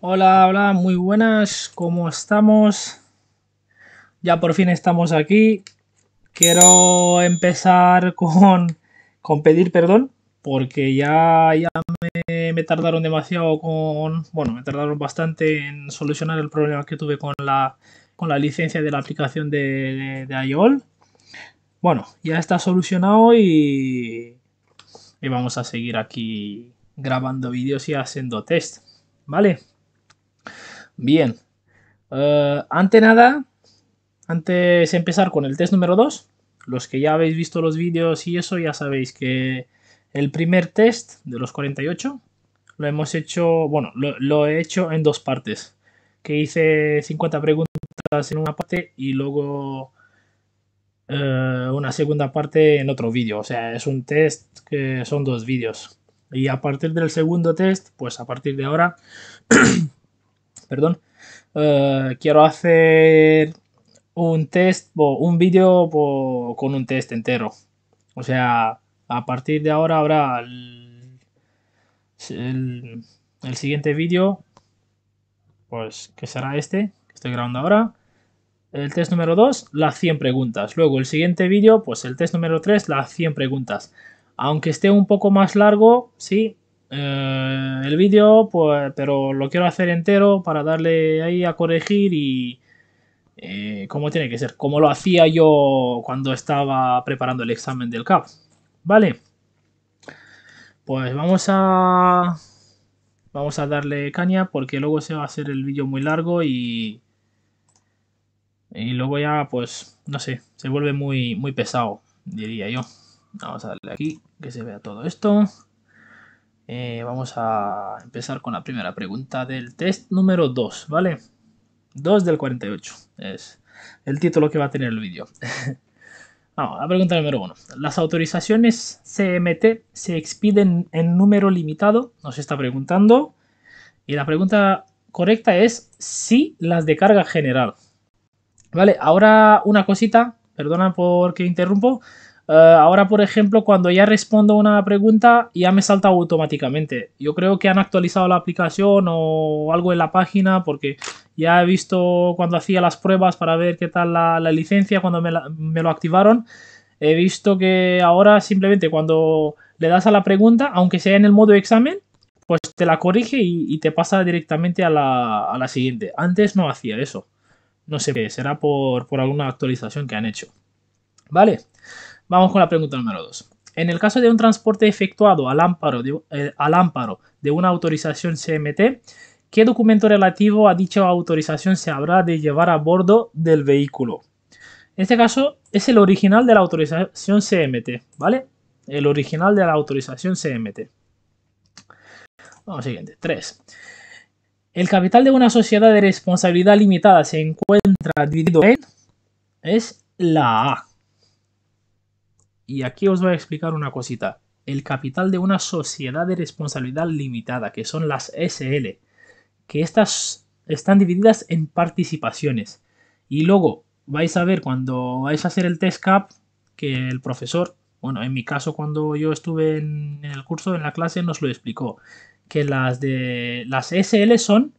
Hola, hola, muy buenas, ¿cómo estamos? Ya por fin estamos aquí. Quiero empezar con, pedir perdón, porque ya, ya me, tardaron demasiado con... Bueno, me tardaron bastante en solucionar el problema que tuve con la, con la licencia de la aplicación de, IOL. Bueno, ya está solucionado y, y vamos a seguir aquí grabando vídeos y haciendo test, ¿vale? Bien. Eh, ante nada, antes de empezar con el test número 2, los que ya habéis visto los vídeos y eso ya sabéis que el primer test de los 48 lo hemos hecho, bueno, lo, he hecho en dos partes, que hice 50 preguntas en una parte y luego eh, una segunda parte en otro vídeo. O sea, es un test que son dos vídeos. Y a partir del segundo test, pues a partir de ahora perdón, eh, quiero hacer un test, o un vídeo con un test entero. O sea, a partir de ahora habrá el, el siguiente vídeo, pues que será este, que estoy grabando ahora. El test número 2, las 100 preguntas. Luego el siguiente vídeo, pues el test número 3, las 100 preguntas. Aunque esté un poco más largo, sí, eh, el vídeo, pues, pero lo quiero hacer entero para darle ahí a corregir y eh, como tiene que ser, como lo hacía yo cuando estaba preparando el examen del CAP. Vale, pues vamos a vamos a darle caña porque luego se va a hacer el vídeo muy largo y y luego ya pues no sé se vuelve muy muy pesado diría yo vamos a darle aquí que se vea todo esto eh, vamos a empezar con la primera pregunta del test número 2, ¿vale? 2 del 48 es el título que va a tener el vídeo. Vamos, la pregunta número 1. ¿Las autorizaciones CMT se expiden en número limitado? Nos está preguntando. Y la pregunta correcta es si las de carga general. Vale, ahora una cosita, perdona porque interrumpo. Eh, ahora, por ejemplo, cuando ya respondo una pregunta, ya me salta automáticamente. Yo creo que han actualizado la aplicación o algo en la página, porque ya he visto cuando hacía las pruebas para ver qué tal la, licencia, cuando me, lo activaron, he visto que ahora simplemente cuando le das a la pregunta, aunque sea en el modo examen, pues te la corrige y, te pasa directamente a la, siguiente. Antes no hacía eso. No sé qué, será por, por alguna actualización que han hecho. Vale. Vamos con la pregunta número 2. En el caso de un transporte efectuado al amparo de, eh, una autorización CMT, ¿qué documento relativo a dicha autorización se habrá de llevar a bordo del vehículo? En este caso es el original de la autorización CMT, ¿vale? El original de la autorización CMT. Vamos, siguiente. 3. El capital de una sociedad de responsabilidad limitada se encuentra dividido en... Es la A. Y aquí os voy a explicar una cosita. El capital de una sociedad de responsabilidad limitada, que son las SL, que estas están divididas en participaciones. Y luego vais a ver cuando vais a hacer el test cap que el profesor, bueno, en mi caso cuando yo estuve en, el curso, en la clase, nos lo explicó, que las de las SL son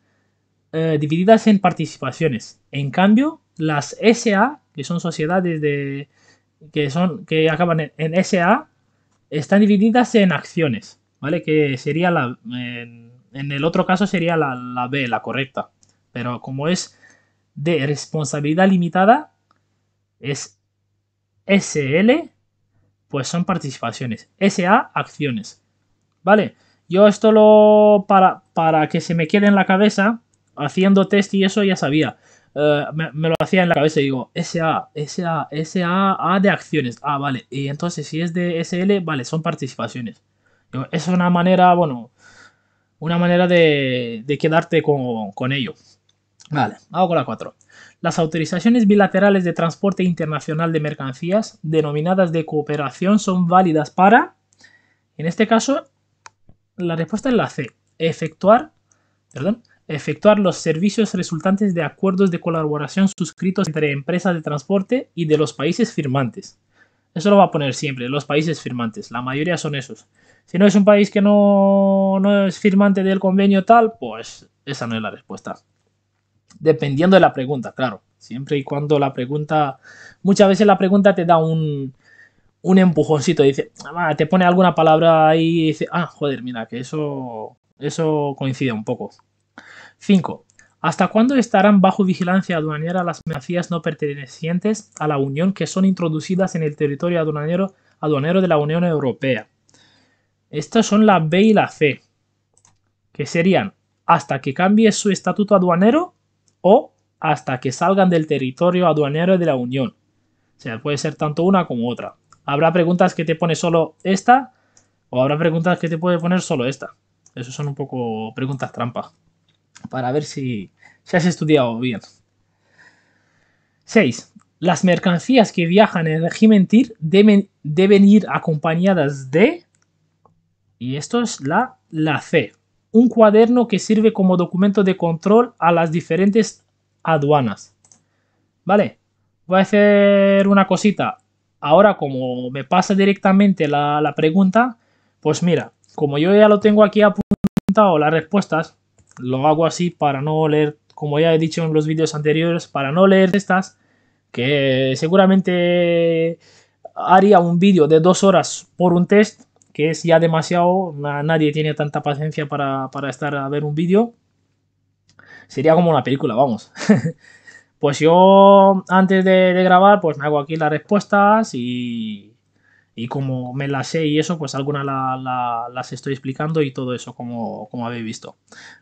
eh, divididas en participaciones. En cambio, las SA, que son sociedades de que son que acaban en, SA están divididas en acciones, ¿vale? Que sería la en, el otro caso sería la, la, B, la correcta. Pero como es de responsabilidad limitada, es SL, pues son participaciones. SA, acciones. ¿Vale? Yo esto lo para, para que se me quede en la cabeza, haciendo test y eso ya sabía. Eh, me, lo hacía en la cabeza y digo, SA, SA, SA, A de acciones. Ah, vale. Y entonces si es de SL, vale, son participaciones. es una manera, bueno, una manera de, quedarte con, con, ello. Vale, hago con la 4. Las autorizaciones bilaterales de transporte internacional de mercancías, denominadas de cooperación, son válidas para, en este caso, la respuesta es la C, efectuar, perdón, efectuar los servicios resultantes de acuerdos de colaboración suscritos entre empresas de transporte y de los países firmantes. Eso lo va a poner siempre, los países firmantes, la mayoría son esos. Si no es un país que no, es firmante del convenio tal, pues esa no es la respuesta. Dependiendo de la pregunta, claro. Siempre y cuando la pregunta, muchas veces la pregunta te da un, un empujoncito, dice, ah, te pone alguna palabra ahí y dice, ah, joder, mira, que eso, eso coincide un poco. 5. ¿Hasta cuándo estarán bajo vigilancia aduanera las mercancías no pertenecientes a la Unión que son introducidas en el territorio aduanero, de la Unión Europea? Estas son la B y la C, que serían hasta que cambie su estatuto aduanero o hasta que salgan del territorio aduanero de la Unión. O sea, puede ser tanto una como otra. Habrá preguntas que te pone solo esta o habrá preguntas que te puede poner solo esta. Esas son un poco preguntas trampa para ver si, se has estudiado bien. 6. Las mercancías que viajan en régimen TIR deben, deben ir acompañadas de... Y esto es la, la C. Un cuaderno que sirve como documento de control a las diferentes aduanas. ¿Vale? Voy a hacer una cosita. Ahora como me pasa directamente la, la pregunta, pues mira, como yo ya lo tengo aquí apuntado las respuestas, lo hago así para no leer, como ya he dicho en los vídeos anteriores, para no leer estas, que seguramente haría un vídeo de dos horas por un test, que es ya demasiado, nadie tiene tanta paciencia para, estar a ver un vídeo. Sería como una película, vamos. pues yo antes de, de, grabar, pues me hago aquí las respuestas y, y como me las sé y eso, pues algunas las estoy explicando y todo eso, como, habéis visto.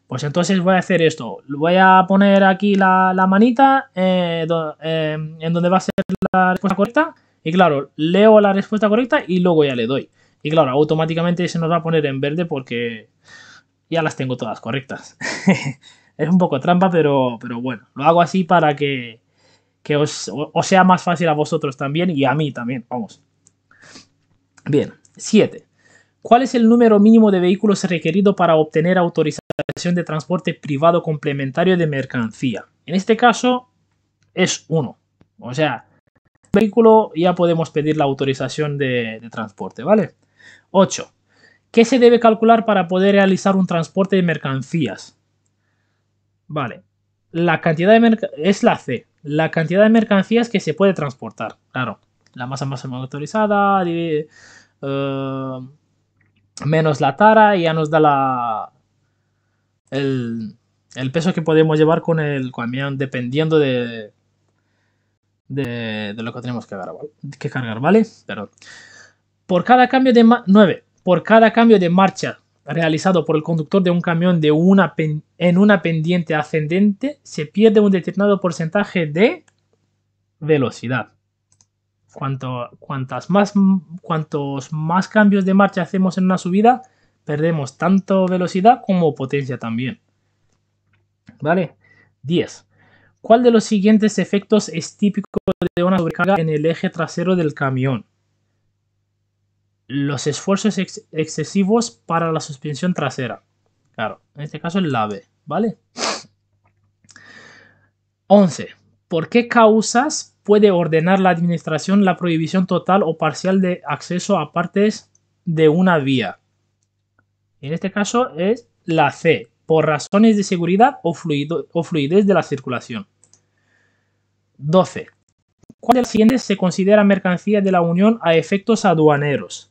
Pues entonces voy a hacer esto. Voy a poner aquí la, manita eh, eh, en donde va a ser la respuesta correcta. Y claro, leo la respuesta correcta y luego ya le doy. Y claro, automáticamente se nos va a poner en verde porque ya las tengo todas correctas. es un poco trampa, pero, bueno, lo hago así para que, os, sea más fácil a vosotros también y a mí también, vamos. Bien, 7. ¿Cuál es el número mínimo de vehículos requerido para obtener autorización de transporte privado complementario de mercancía? En este caso es 1. O sea, vehículo ya podemos pedir la autorización de, transporte, ¿vale? 8. ¿Qué se debe calcular para poder realizar un transporte de mercancías? Vale. La cantidad de mercancías es la C. La cantidad de mercancías que se puede transportar. Claro. La masa máxima autorizada. Eh, menos la tara y ya nos da la, el, peso que podemos llevar con el camión dependiendo de, de, lo que tenemos que cargar, ¿vale? Que cargar, ¿vale? Perdón. Por cada cambio de 9, por cada cambio de marcha realizado por el conductor de un camión de una en una pendiente ascendente, se pierde un determinado porcentaje de velocidad. Cuanto, más, cuantos más cambios de marcha hacemos en una subida, perdemos tanto velocidad como potencia también. ¿Vale? 10. ¿Cuál de los siguientes efectos es típico de una sobrecarga en el eje trasero del camión? Los esfuerzos excesivos para la suspensión trasera. Claro, en este caso el la B, ¿vale? 11. ¿Por qué causas puede ordenar la administración la prohibición total o parcial de acceso a partes de una vía. En este caso es la C, por razones de seguridad o, fluidez de la circulación. 12. ¿Cuál de las siguientes se considera mercancía de la Unión a efectos aduaneros?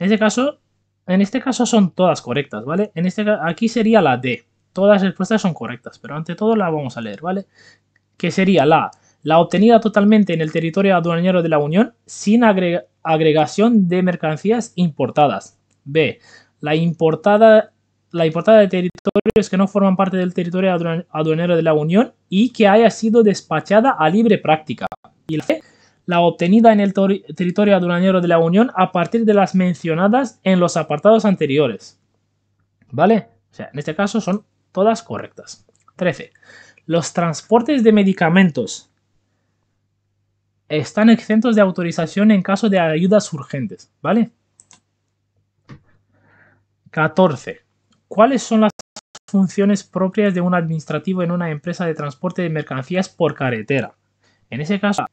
En este caso, en este caso son todas correctas, ¿vale? En este, aquí sería la D. Todas las respuestas son correctas, pero ante todo las vamos a leer, ¿vale? Que sería la la obtenida totalmente en el territorio aduanero de la Unión sin agregación de mercancías importadas. B. La importada, la importada de territorios que no forman parte del territorio aduanero de la Unión y que haya sido despachada a libre práctica. Y la C. La obtenida en el territorio aduanero de la Unión a partir de las mencionadas en los apartados anteriores. ¿Vale? O sea, en este caso son todas correctas. 13. Los transportes de medicamentos están exentos de autorización en caso de ayudas urgentes, ¿vale? 14. ¿Cuáles son las funciones propias de un administrativo en una empresa de transporte de mercancías por carretera? En ese caso,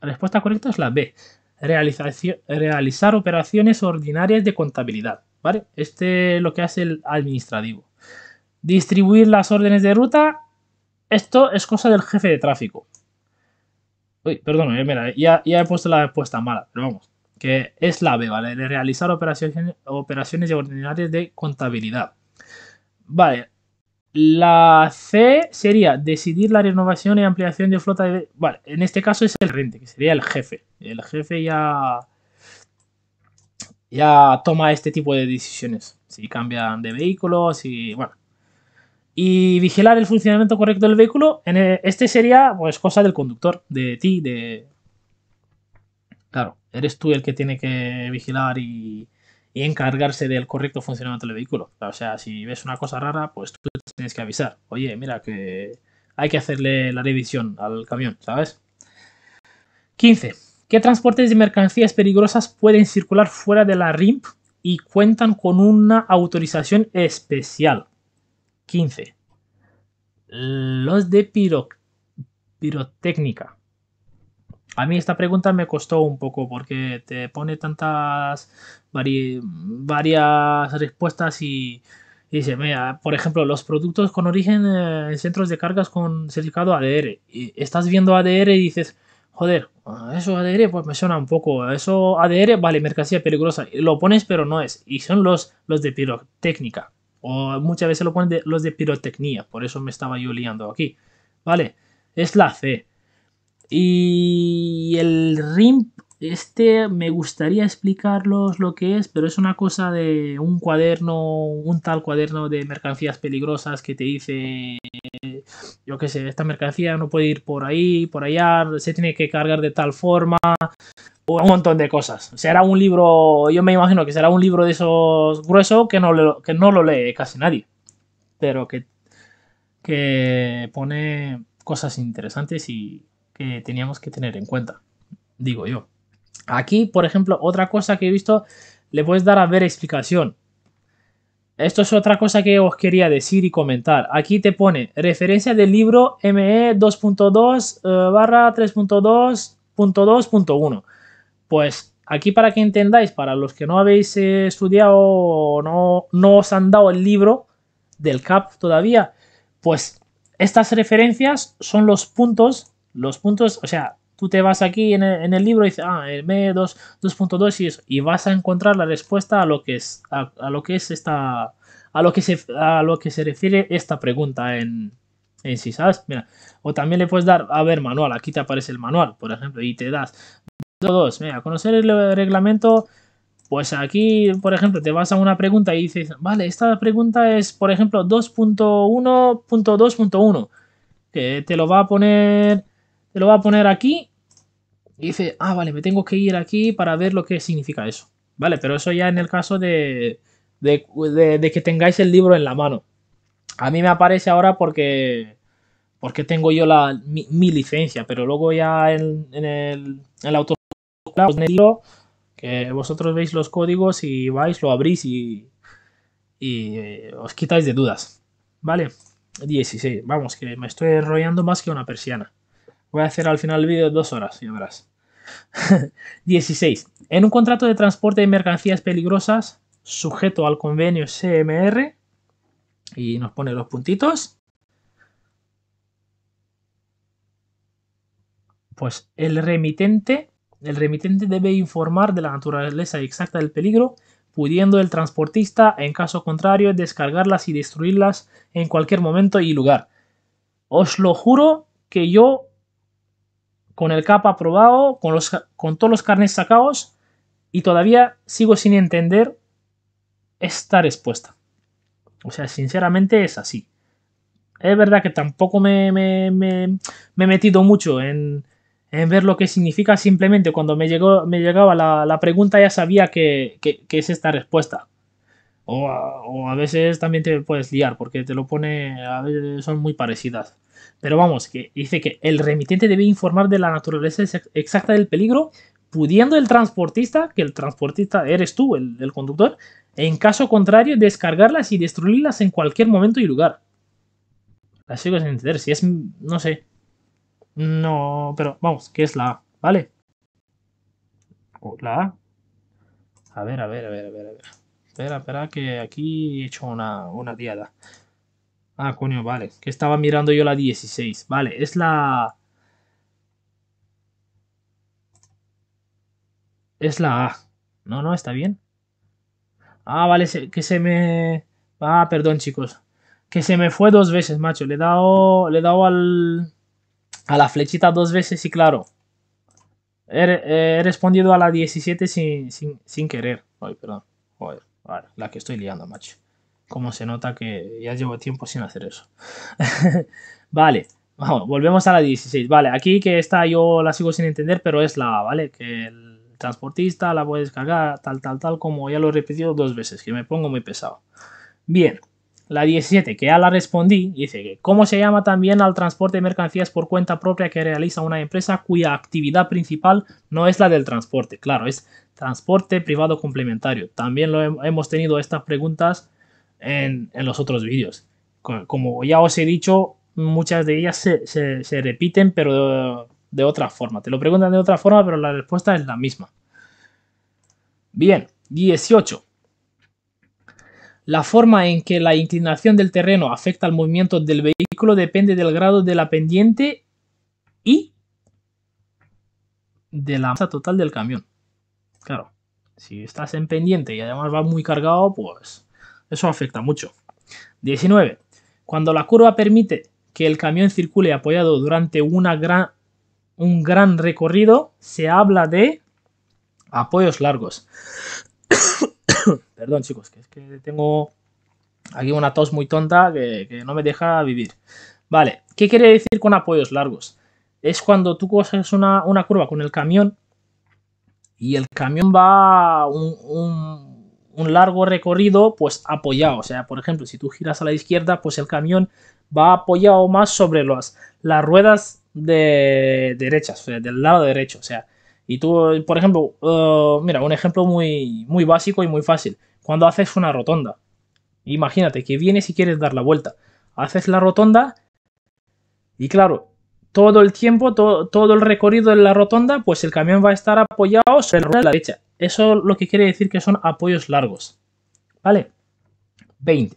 la respuesta correcta es la B. realizar operaciones ordinarias de contabilidad, ¿vale? Este es lo que hace el administrativo. Distribuir las órdenes de ruta, esto es cosa del jefe de tráfico. Uy, perdón, eh, ya, he puesto la respuesta mala, pero vamos. Que es la B, ¿vale? De realizar operaciones, operaciones ordinarias de contabilidad. Vale. La C sería decidir la renovación y ampliación de flota de... Vale, en este caso es el rente, que sería el jefe. El jefe ya... Ya toma este tipo de decisiones. Si cambian de vehículos, si... Bueno, y vigilar el funcionamiento correcto del vehículo, en eh, este sería pues cosa del conductor, de ti, de... Claro, eres tú el que tiene que vigilar y, encargarse del correcto funcionamiento del vehículo. O sea, si ves una cosa rara, pues tú tienes que avisar. Oye, mira que hay que hacerle la revisión al camión, ¿sabes? 15. ¿Qué transportes de mercancías peligrosas pueden circular fuera de la RIMP y cuentan con una autorización especial? 15. Los de pirotécnica. A mí esta pregunta me costó un poco porque te pone tantas varias respuestas y, y, dice, por ejemplo, los productos con origen eh, en centros de cargas con certificado ADR. Y estás viendo ADR y dices, joder, eso ADR pues me suena un poco, eso ADR, vale, mercancía peligrosa. lo pones pero no es. Y son los, los de pirotécnica. O muchas veces lo ponen los de pirotecnia, por eso me estaba yo liando aquí. ¿Vale? Es la C. Y el rim este me gustaría explicarlos lo que es, pero es una cosa de un cuaderno, un tal cuaderno de mercancías peligrosas que te dice, yo qué sé, esta mercancía no puede ir por ahí, por allá, se tiene que cargar de tal forma, un montón de cosas. Será un libro, yo me imagino que será un libro de esos gruesos que no, lo, que no lo lee casi nadie, pero que, que pone cosas interesantes y que teníamos que tener en cuenta, digo yo. Aquí, por ejemplo, otra cosa que he visto, le puedes dar a ver explicación. Esto es otra cosa que os quería decir y comentar. Aquí te pone referencia del libro ME 2.2 eh, barra 3.2.2.1. Pues aquí para que entendáis, para los que no habéis eh, estudiado o no, os han dado el libro del CAP todavía, pues estas referencias son los puntos, los puntos, o sea, tú te vas aquí en el, libro y dices, ah, el m 2.2 y y vas a encontrar la respuesta a lo que es, a, lo que es esta, a lo que se, a lo que se refiere esta pregunta en, en ¿sabes? o también le puedes dar, a ver, manual, aquí te aparece el manual, por ejemplo, y te das 2. a conocer el reglamento. Pues aquí, por ejemplo, te vas a una pregunta y dices, vale, esta pregunta es, por ejemplo, 2.1.2.1. Que te lo va a poner. Te lo va a poner aquí. Y dice, ah, vale, me tengo que ir aquí para ver lo que significa eso. Vale, pero eso ya en el caso de, que tengáis el libro en la mano. A mí me aparece ahora porque porque tengo yo mi, licencia, pero luego ya en, el, autor os pues, que vosotros veis los códigos y vais, lo abrís y, eh, os quitáis de dudas. ¿Vale? 16. Vamos, que me estoy enrollando más que una persiana. Voy a hacer al final el vídeo dos horas, ya verás. 16. En un contrato de transporte de mercancías peligrosas, sujeto al convenio CMR, y nos pone los puntitos. Pues el remitente el remitente debe informar de la naturaleza exacta del peligro, pudiendo el transportista, en caso contrario, descargarlas y destruirlas en cualquier momento y lugar. Os lo juro que yo, con el capa aprobado, con, los, con todos los carnes sacados, y todavía sigo sin entender esta respuesta. O sea, sinceramente es así. Es verdad que tampoco me, me he metido mucho en, en ver lo que significa simplemente cuando me, llegó, me llegaba la, pregunta ya sabía que, es esta respuesta. O a, veces también te puedes liar porque te lo pone, a veces son muy parecidas. Pero vamos, que dice que el remitente debe informar de la naturaleza exacta del peligro, pudiendo el transportista, que el transportista eres tú, el, el conductor, en caso contrario descargarlas y destruirlas en cualquier momento y lugar. Las sigo sin entender, si es, no sé, no, pero vamos, que es la A, ¿vale? La A. A ver, a ver, a ver, a ver, Espera, espera, que aquí he hecho una, una diada. Ah, coño, vale. Que estaba mirando yo la 16. Vale, es la... Es la A. No, no, está bien. Ah, vale, que se me... Ah, perdón, chicos. Que se me fue dos veces, macho. Le he dado, le he dado al a la flechita dos veces y claro, he, respondido a la 17 sin, querer. Ay, perdón. Joder, la que estoy liando, macho. Como se nota que ya llevo tiempo sin hacer eso. vale. Vamos, volvemos a la 16. Vale, aquí que esta yo la sigo sin entender, pero es la ¿vale? Que el transportista la puede descargar, tal, tal, tal, como ya lo he repetido dos veces, que me pongo muy pesado. Bien, la 17, que ya la respondí, dice que cómo se llama también al transporte de mercancías por cuenta propia que realiza una empresa cuya actividad principal no es la del transporte. Claro, es transporte privado complementario. También lo hemos tenido estas preguntas en, los otros vídeos. Como ya os he dicho, muchas de ellas se, repiten, pero de, de otra forma. Te lo preguntan de otra forma, pero la respuesta es la misma. Bien, 18. La forma en que la inclinación del terreno afecta al movimiento del vehículo depende del grado de la pendiente y de la masa total del camión. Claro, si estás en pendiente y además va muy cargado, pues eso afecta mucho. 19. Cuando la curva permite que el camión circule apoyado durante un gran recorrido, se habla de apoyos largos. Perdón, chicos, que es que tengo aquí una tos muy tonta que, no me deja vivir. Vale, ¿qué quiere decir con apoyos largos? Es cuando tú coges una, una curva con el camión y el camión va un, largo recorrido pues apoyado. O sea, por ejemplo, si tú giras a la izquierda, pues el camión va apoyado más sobre las, las ruedas de derechas, o sea, del lado derecho. O sea, y tú, por ejemplo, eh, mira, un ejemplo muy, muy básico y muy fácil. Cuando haces una rotonda, imagínate que vienes y quieres dar la vuelta. Haces la rotonda y claro, todo el tiempo, todo el recorrido de la rotonda, pues el camión va a estar apoyado sobre la la derecha. Eso lo que quiere decir que son apoyos largos. ¿Vale? 20.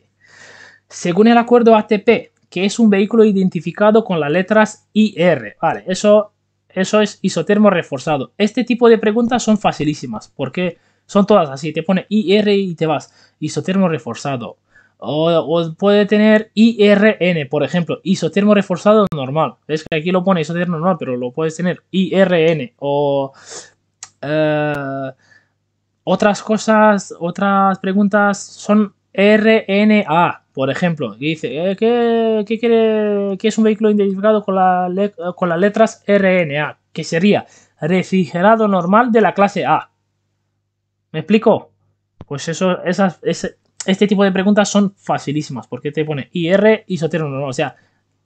Según el acuerdo ATP, que es un vehículo identificado con las letras IR. Vale, eso eso es isotermo reforzado. Este tipo de preguntas son facilísimas porque son todas así. Te pone IR y te vas. Isotermo reforzado. O, puede tener IRN, por ejemplo, isotermo reforzado normal. Es que aquí lo pone isotermo normal, pero lo puedes tener IRN o eh, otras cosas, otras preguntas son RNA, por ejemplo, dice, eh, ¿qué, es un vehículo identificado con, la con las letras RNA? Que sería refrigerado normal de la clase A. ¿Me explico? Pues eso, esas, ese, este tipo de preguntas son facilísimas, porque te pone IR isotérmico, normal, o sea,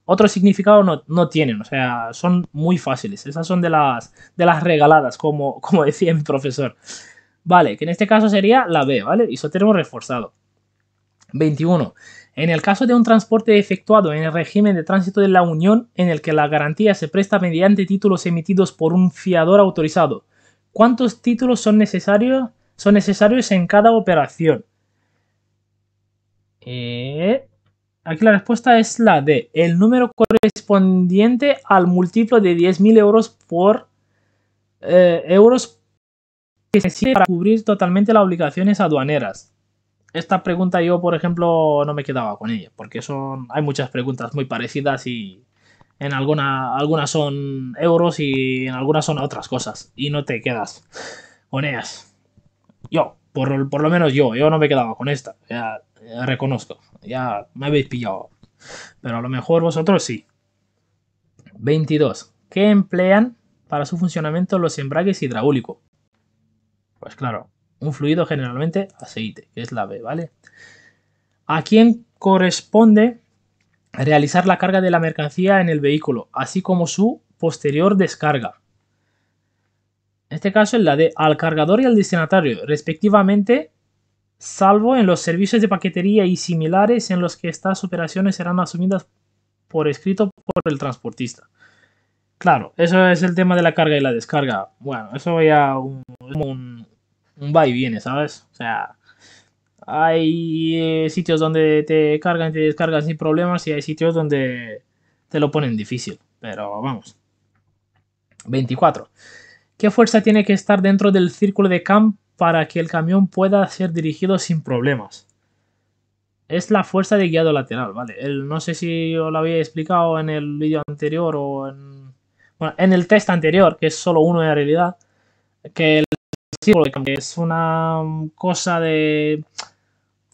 otro significado no, tienen, o sea, son muy fáciles, esas son de las, de las regaladas, como, como decía mi profesor. Vale, que en este caso sería la B, ¿vale? Isotermo reforzado. 21. En el caso de un transporte efectuado en el régimen de tránsito de la Unión en el que la garantía se presta mediante títulos emitidos por un fiador autorizado, ¿cuántos títulos son necesarios, son necesarios en cada operación? Eh, aquí la respuesta es la D, el número correspondiente al múltiplo de 10.000 euros por eh, euros que se sirve para cubrir totalmente las obligaciones aduaneras esta pregunta yo, por ejemplo, no me quedaba con ella, porque son, hay muchas preguntas muy parecidas y en algunas son euros y en algunas son otras cosas, y no te quedas con ellas. Yo, por, lo menos yo, yo no me quedaba con esta, ya, reconozco, ya me habéis pillado, pero a lo mejor vosotros sí. 22. ¿Qué emplean para su funcionamiento los embragues hidráulicos? Pues claro, un fluido generalmente aceite, que es la B, ¿vale? ¿A quién corresponde realizar la carga de la mercancía en el vehículo, así como su posterior descarga? En este caso es la de al cargador y al destinatario, respectivamente, salvo en los servicios de paquetería y similares en los que estas operaciones serán asumidas por escrito por el transportista. Claro, eso es el tema de la carga y la descarga. Bueno, eso ya un, un un va y viene, ¿sabes? O sea, hay eh, sitios donde te cargan y te descargan sin problemas y hay sitios donde te lo ponen difícil. Pero vamos. 24. ¿Qué fuerza tiene que estar dentro del círculo de camp para que el camión pueda ser dirigido sin problemas? Es la fuerza de guiado lateral, ¿vale? no sé si os lo había explicado en el vídeo anterior o en... Bueno, en el test anterior, que es solo uno en realidad, que el es una mm, cosa de...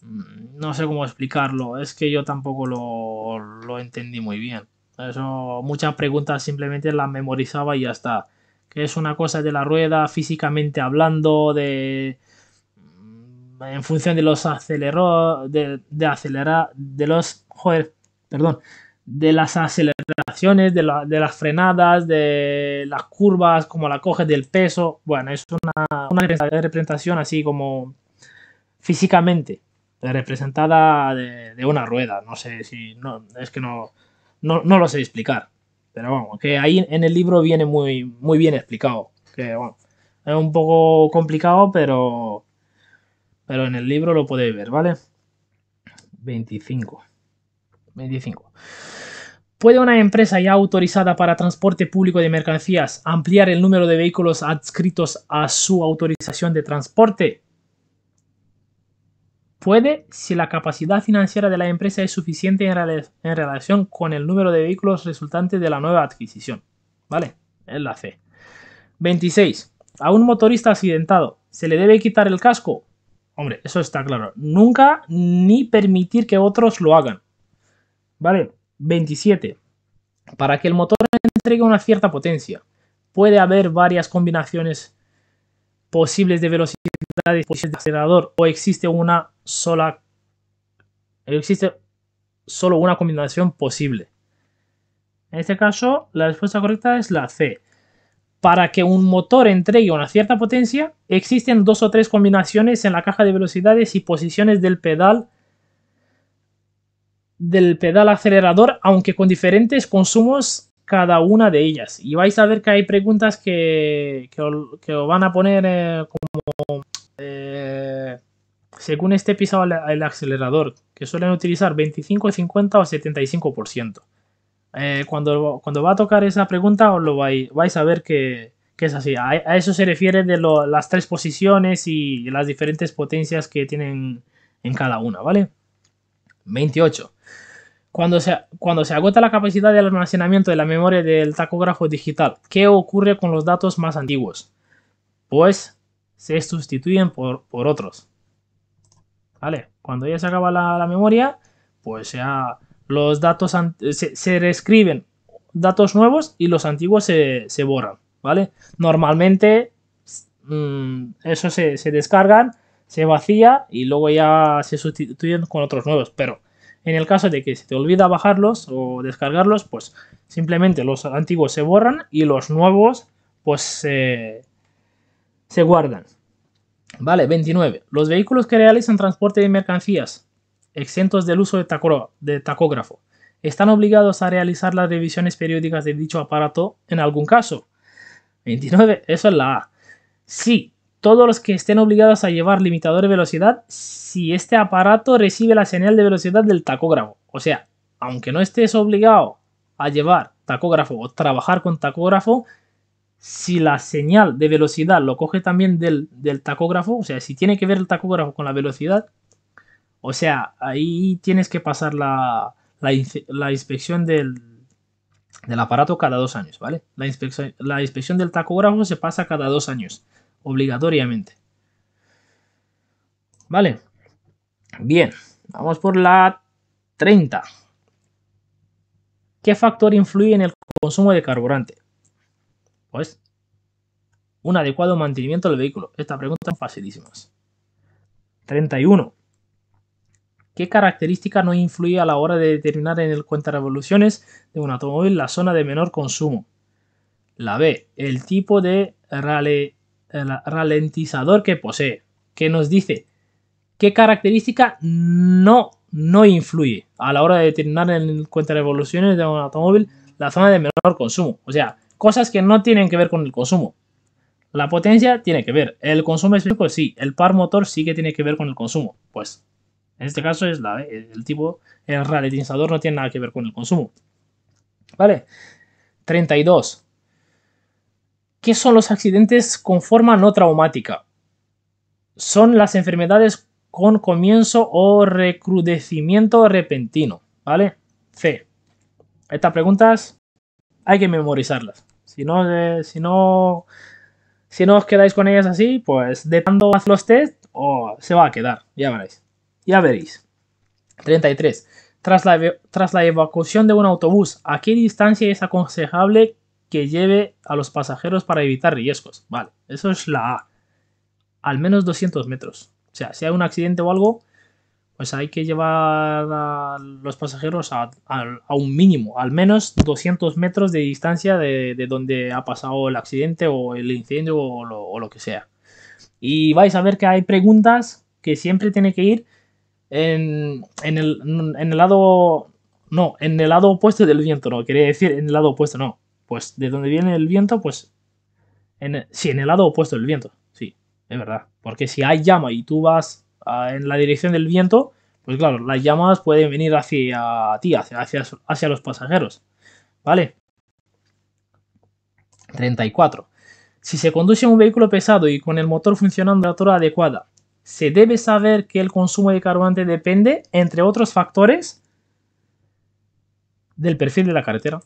Mm, no sé cómo explicarlo, es que yo tampoco lo, entendí muy bien. Eso, muchas preguntas simplemente las memorizaba y ya está. Que es una cosa de la rueda físicamente hablando, de mm, en función de los aceleró, de, de acelerar de los joder, perdón, de las aceleraciones de, las frenadas, de las curvas, como la coges, del peso. Bueno, es una, representación así como físicamente, representada de, una rueda. No sé si. es que no, no, lo sé explicar. Pero vamos, que ahí en el libro viene muy, muy bien explicado. Que bueno, es un poco complicado, pero. Pero en el libro lo podéis ver, ¿vale? 25. 25. ¿Puede una empresa ya autorizada para transporte público de mercancías ampliar el número de vehículos adscritos a su autorización de transporte? Puede si la capacidad financiera de la empresa es suficiente en, relación con el número de vehículos resultante de la nueva adquisición. ¿Vale? Es la C. 26. A un motorista accidentado, ¿se le debe quitar el casco? Hombre, eso está claro. Nunca ni permitir que otros lo hagan. ¿Vale? 27. Para que el motor entregue una cierta potencia, puede haber varias combinaciones posibles de velocidades posiciones de acelerador o existe una sola existe solo una combinación posible. En este caso, la respuesta correcta es la C. Para que un motor entregue una cierta potencia, existen dos o tres combinaciones en la caja de velocidades y posiciones del pedal del pedal acelerador, aunque con diferentes consumos cada una de ellas. Y vais a ver que hay preguntas que, os van a poner eh, como... Eh, según este pisado el, acelerador, que suelen utilizar 25, 50 o 75%. Eh, cuando, cuando va a tocar esa pregunta, os lo vais, vais a ver que, es así. A, eso se refiere de las tres posiciones y las diferentes potencias que tienen en cada una, ¿vale? 28. Cuando se, cuando se agota la capacidad de almacenamiento de la memoria del tacógrafo digital, ¿qué ocurre con los datos más antiguos? Pues se sustituyen por, otros. ¿Vale? Cuando ya se acaba la, memoria, pues ya los datos se, se, reescriben datos nuevos y los antiguos se, borran, ¿vale? Normalmente mm, eso se, se, descargan, se vacía y luego ya se sustituyen con otros nuevos, pero en el caso de que se te olvida bajarlos o descargarlos, pues simplemente los antiguos se borran y los nuevos pues se guardan. Vale, 29. Los vehículos que realizan transporte de mercancías exentos del uso de, tacógrafo están obligados a realizar las revisiones periódicas de dicho aparato en algún caso. 29. Eso es la A. Sí todos los que estén obligados a llevar limitador de velocidad si este aparato recibe la señal de velocidad del tacógrafo. O sea, aunque no estés obligado a llevar tacógrafo o trabajar con tacógrafo, si la señal de velocidad lo coge también del, tacógrafo, o sea, si tiene que ver el tacógrafo con la velocidad, o sea, ahí tienes que pasar la, inspección del, del aparato cada dos años, ¿vale? La inspección, la inspección del tacógrafo se pasa cada dos años obligatoriamente. Vale. Bien, vamos por la 30. ¿Qué factor influye en el consumo de carburante? Pues un adecuado mantenimiento del vehículo. Esta pregunta es facilísima. 31. ¿Qué característica no influye a la hora de determinar en el cuenta revoluciones de un automóvil la zona de menor consumo? La B, el tipo de rale el ralentizador que posee, que nos dice qué característica no, no influye a la hora de determinar en cuenta de evoluciones de un automóvil la zona de menor consumo. O sea, cosas que no tienen que ver con el consumo. La potencia tiene que ver, el consumo específico sí, el par motor sí que tiene que ver con el consumo. Pues en este caso es la, el tipo, el ralentizador no tiene nada que ver con el consumo. ¿Vale? 32. ¿Qué son los accidentes con forma no traumática? Son las enfermedades con comienzo o recrudecimiento repentino, ¿vale? C. Estas preguntas hay que memorizarlas. Si no, eh, si no, si no os quedáis con ellas así, pues de tanto haz los test o se va a quedar, ya veréis. Ya veréis. 33. Tras la, tras la evacuación de un autobús, ¿a qué distancia es aconsejable que lleve a los pasajeros para evitar riesgos. Vale, eso es la A. Al menos 200 metros. O sea, si hay un accidente o algo, pues hay que llevar a los pasajeros a, un mínimo, al menos 200 metros de distancia de, donde ha pasado el accidente o el incendio o lo, que sea. Y vais a ver que hay preguntas que siempre tiene que ir en, el, en el lado... No, en el lado opuesto del viento, no, quería decir en el lado opuesto, no pues de donde viene el viento, pues... En, e, sí, en el lado opuesto del viento. Sí, es verdad. Porque si hay llama y tú vas en la dirección del viento, pues claro, las llamas pueden venir hacia ti, hacia, hacia, los pasajeros. ¿Vale? 34. Si se conduce un vehículo pesado y con el motor funcionando a la adecuada, se debe saber que el consumo de carburante depende, entre otros factores, del perfil de la carretera.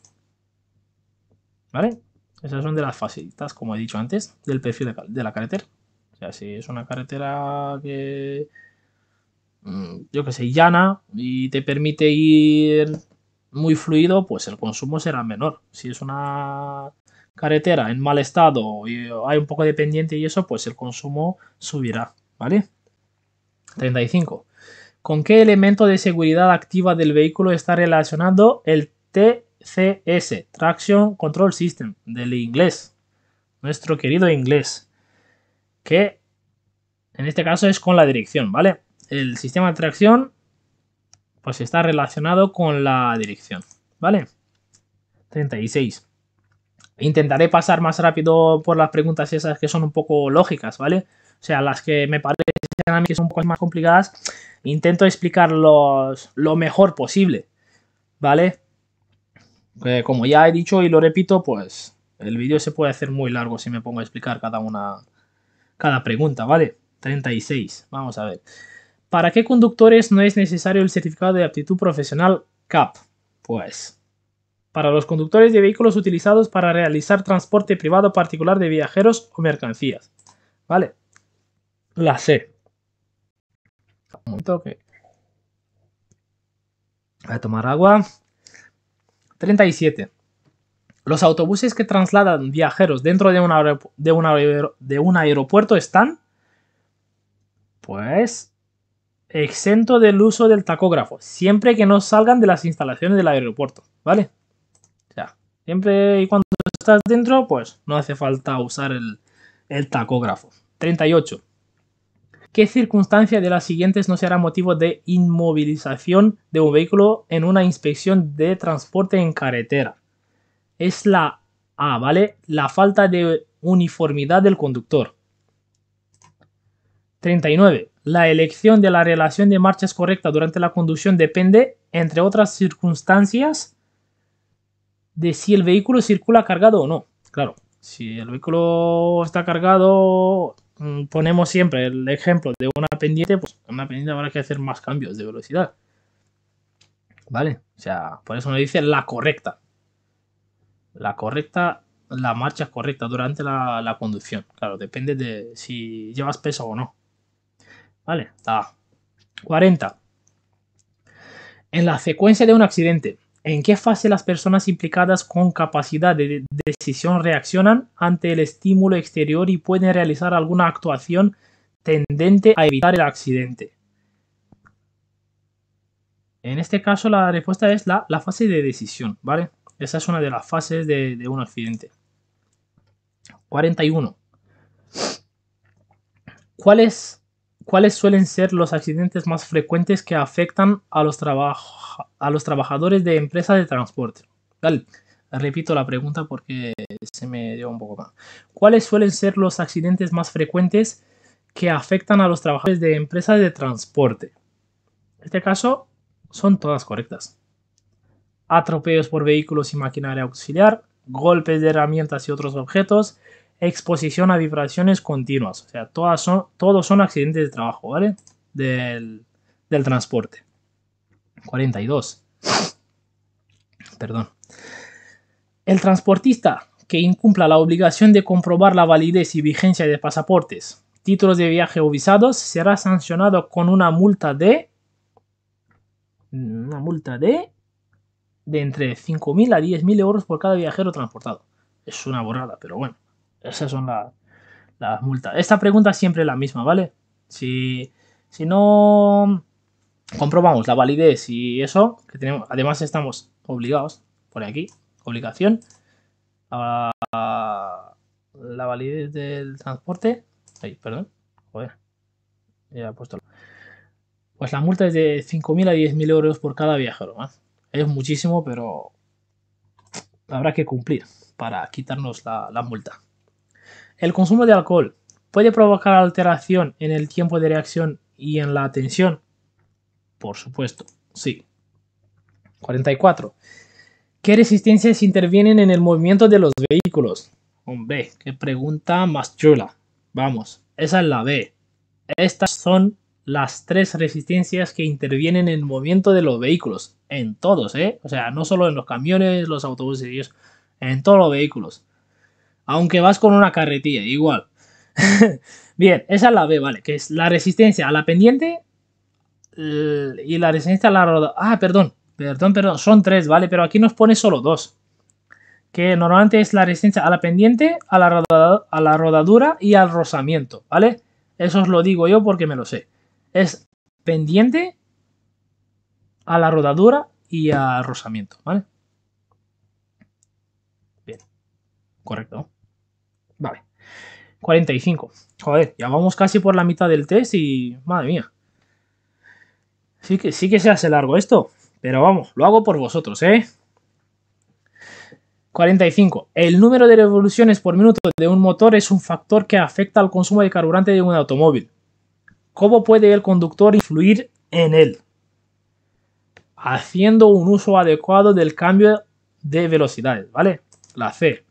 ¿Vale? Esas son de las facilitas, como he dicho antes, del perfil de la carretera. O sea, si es una carretera que, mm, yo que sé, llana y te permite ir muy fluido, pues el consumo será menor. Si es una carretera en mal estado y hay un poco de pendiente y eso, pues el consumo subirá, ¿vale? 35. ¿Con qué elemento de seguridad activa del vehículo está relacionado el T CS, Traction Control System, del inglés, nuestro querido inglés, que en este caso es con la dirección, ¿vale? El sistema de tracción pues está relacionado con la dirección, ¿vale? 36. Intentaré pasar más rápido por las preguntas esas que son un poco lógicas, ¿vale? O sea, las que me parecen a mí que son un poco más complicadas, intento explicarlos lo mejor posible, ¿vale? Eh, como ya he dicho y lo repito, pues el vídeo se puede hacer muy largo si me pongo a explicar cada una, cada pregunta, ¿vale? 36, vamos a ver. ¿Para qué conductores no es necesario el certificado de aptitud profesional CAP? Pues para los conductores de vehículos utilizados para realizar transporte privado particular de viajeros o mercancías, ¿vale? La C. Voy a tomar agua. 37. Los autobuses que trasladan viajeros dentro de, un aeropuerto están, pues, exento del uso del tacógrafo, siempre que no salgan de las instalaciones del aeropuerto, ¿vale? O sea, siempre y cuando estás dentro, pues no hace falta usar el, el tacógrafo. 38. ¿Qué circunstancia de las siguientes no será motivo de inmovilización de un vehículo en una inspección de transporte en carretera? Es la A, ¿vale? La falta de uniformidad del conductor. 39. La elección de la relación de marchas correcta durante la conducción depende, entre otras circunstancias, de si el vehículo circula cargado o no. Claro, si el vehículo está cargado, Mm, ponemos siempre el ejemplo de una pendiente, pues en una pendiente habrá que hacer más cambios de velocidad. ¿Vale? O sea, por eso me dice la correcta. La correcta, la marcha correcta durante la, conducción. Claro, depende de si llevas peso o no. ¿Vale? 40. En la secuencia de un accidente, ¿En qué fase las personas implicadas con capacidad de decisión reaccionan ante el estímulo exterior y pueden realizar alguna actuación tendente a evitar el accidente? En este caso la respuesta es la, fase de decisión, ¿vale? Esa es una de las fases de, de un accidente. 41. ¿Cuál es ¿cuáles suelen ser los accidentes más frecuentes que afectan a los, trabajadores de empresas de transporte? repito la pregunta porque se me dio un poco más. ¿Cuáles suelen ser los accidentes más frecuentes que afectan a los trabajadores de empresas de transporte? En este caso, son todas correctas. Atropellos por vehículos y maquinaria auxiliar, golpes de herramientas y otros objetos, exposición a vibraciones continuas. O sea, todas son, todos son accidentes de trabajo, ¿vale? Del, del transporte. 42. Perdón. El transportista que incumpla la obligación de comprobar la validez y vigencia de pasaportes, títulos de viaje o visados será sancionado con una multa de una multa de de entre 5.000 a 10.000 euros por cada viajero transportado. Es una borrada, pero bueno. Esas son las multas. Esta pregunta es siempre la misma, ¿vale? Si, no comprobamos la validez y eso, que tenemos, además estamos obligados, por aquí, obligación, a la validez del transporte. Ahí, perdón, joder, ya he puesto. Pues la multa es de 5.000 a 10.000 euros por cada viajero más. ¿eh? Es muchísimo, pero habrá que cumplir para quitarnos la multa. El consumo de alcohol puede provocar alteración en el tiempo de reacción y en la atención. Por supuesto, sí. 44. ¿Qué resistencias intervienen en el movimiento de los vehículos? Hombre, qué pregunta más chula. Vamos, esa es la B. Estas son las tres resistencias que intervienen en el movimiento de los vehículos. En todos, ¿eh? O sea, no solo en los camiones, los autobuses, en todos los vehículos aunque vas con una carretilla, igual. Bien, esa es la B, ¿vale? Que es la resistencia a la pendiente y la resistencia a la rodada. Ah, perdón, perdón, perdón, son tres, ¿vale? Pero aquí nos pone solo dos. Que normalmente es la resistencia a la pendiente, a la, a la rodadura y al rozamiento, ¿vale? Eso os lo digo yo porque me lo sé. Es pendiente a la rodadura y al rozamiento, ¿vale? correcto. Vale. 45. Joder, ya vamos casi por la mitad del test y... Madre mía. Sí que, sí que se hace largo esto. Pero vamos, lo hago por vosotros, ¿eh? 45. El número de revoluciones por minuto de un motor es un factor que afecta al consumo de carburante de un automóvil. ¿Cómo puede el conductor influir en él? Haciendo un uso adecuado del cambio de velocidades, ¿vale? La C.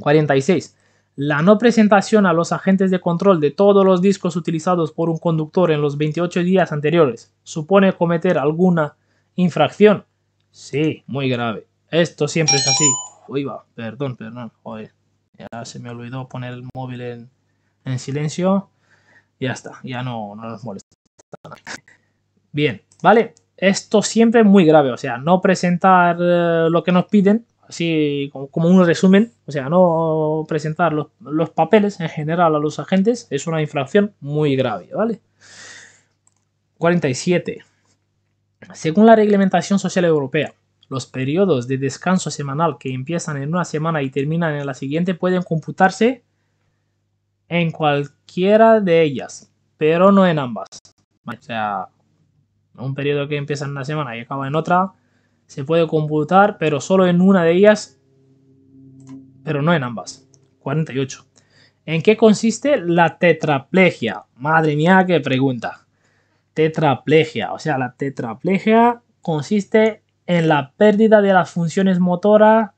46. La no presentación a los agentes de control de todos los discos utilizados por un conductor en los 28 días anteriores supone cometer alguna infracción. Sí, muy grave. Esto siempre es así. Uy, va, perdón, perdón. ya se me olvidó poner el móvil en, silencio. Ya está, ya no, nos molesta. Bien, ¿vale? Esto siempre es muy grave, o sea, no presentar eh, lo que nos piden así como, un resumen, o sea, no presentar los, los, papeles en general a los agentes es una infracción muy grave, ¿vale? 47. Según la reglamentación social europea, los periodos de descanso semanal que empiezan en una semana y terminan en la siguiente pueden computarse en cualquiera de ellas, pero no en ambas. O sea, un periodo que empieza en una semana y acaba en otra, se puede computar, pero solo en una de ellas, pero no en ambas. 48. ¿En qué consiste la tetraplegia? Madre mía, qué pregunta. Tetraplegia, o sea, la tetraplegia consiste en la pérdida de las funciones motoras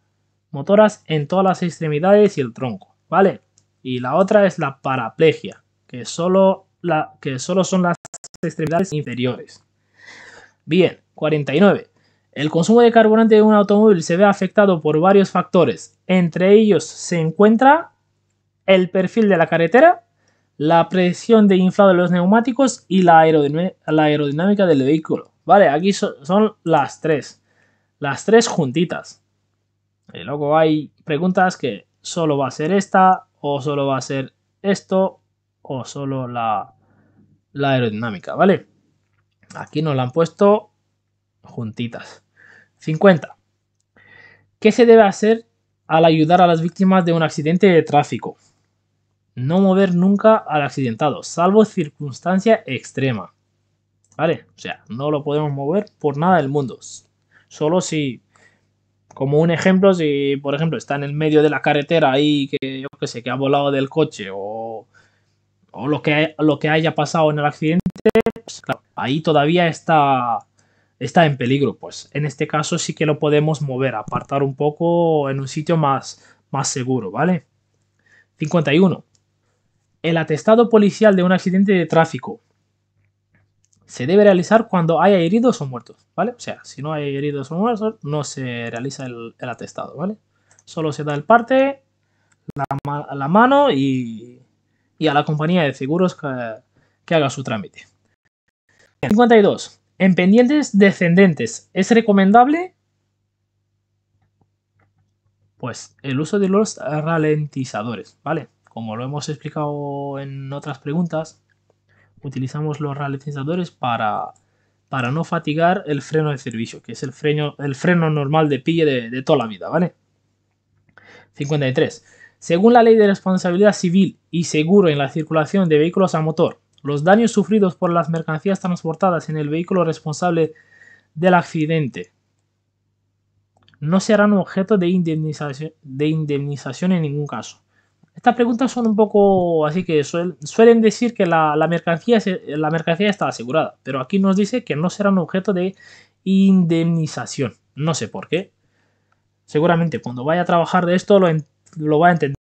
en todas las extremidades y el tronco, ¿vale? Y la otra es la paraplegia, que solo, la, que solo son las extremidades inferiores. Bien, 49. El consumo de carburante de un automóvil se ve afectado por varios factores. Entre ellos se encuentra el perfil de la carretera, la presión de inflado de los neumáticos y la, aerodinámica del vehículo. Vale, aquí son las tres. Las tres juntitas. Y luego hay preguntas que solo va a ser esta, o solo va a ser esto, o solo la, la aerodinámica, ¿vale? Aquí nos la han puesto juntitas. 50. ¿Qué se debe hacer al ayudar a las víctimas de un accidente de tráfico? No mover nunca al accidentado, salvo circunstancia extrema. ¿Vale? O sea, no lo podemos mover por nada del mundo. Solo si, como un ejemplo, si por ejemplo está en el medio de la carretera ahí que yo qué sé, que ha volado del coche o, o lo, que, lo que haya pasado en el accidente, pues, ahí todavía está está en peligro, pues en este caso sí que lo podemos mover, apartar un poco en un sitio más, más seguro, ¿vale? 51. El atestado policial de un accidente de tráfico se debe realizar cuando haya heridos o muertos, ¿vale? O sea, si no hay heridos o muertos, no se realiza el, atestado, ¿vale? Solo se da el parte, la, la mano y, a la compañía de seguros que, que haga su trámite. 52. En pendientes descendentes, ¿es recomendable? Pues el uso de los ralentizadores, ¿vale? Como lo hemos explicado en otras preguntas, utilizamos los ralentizadores para, para no fatigar el freno de servicio, que es el freno, el freno normal de pille de, de toda la vida, ¿vale? 53. Según la ley de responsabilidad civil y seguro en la circulación de vehículos a motor, los daños sufridos por las mercancías transportadas en el vehículo responsable del accidente no serán objeto de indemnización, en ningún caso. Estas preguntas son un poco así que suelen decir que la, mercancía, la mercancía está asegurada, pero aquí nos dice que no serán objeto de indemnización. No sé por qué. Seguramente cuando vaya a trabajar de esto lo, lo va a entender